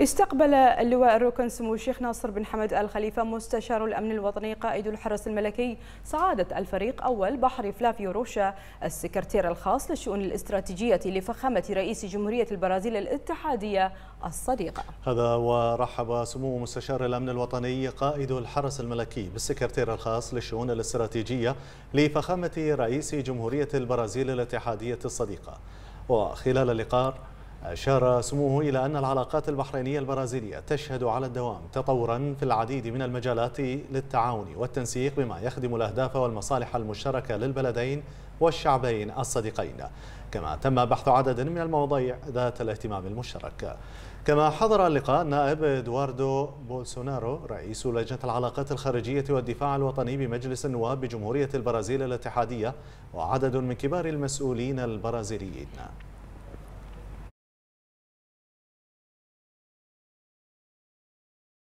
استقبل اللواء الركن سمو الشيخ ناصر بن حمد الخليفة مستشار الأمن الوطني قائد الحرس الملكي سعادة الفريق أول بحري فلافيو روشا السكرتير الخاص للشؤون الاستراتيجية لفخامة رئيس جمهورية البرازيل الاتحادية الصديقة هذا ورحب سمو مستشار الأمن الوطني قائد الحرس الملكي بالسكرتير الخاص للشؤون الاستراتيجية لفخامة رئيس جمهورية البرازيل الاتحادية الصديقة وخلال اللقاء أشار سموه إلى أن العلاقات البحرينية البرازيلية تشهد على الدوام تطورا في العديد من المجالات للتعاون والتنسيق بما يخدم الأهداف والمصالح المشتركة للبلدين والشعبين الصديقين كما تم بحث عدد من المواضيع ذات الاهتمام المشترك كما حضر اللقاء نائب ادواردو بولسونارو رئيس لجنه العلاقات الخارجيه والدفاع الوطني بمجلس النواب بجمهوريه البرازيل الاتحاديه وعدد من كبار المسؤولين البرازيليين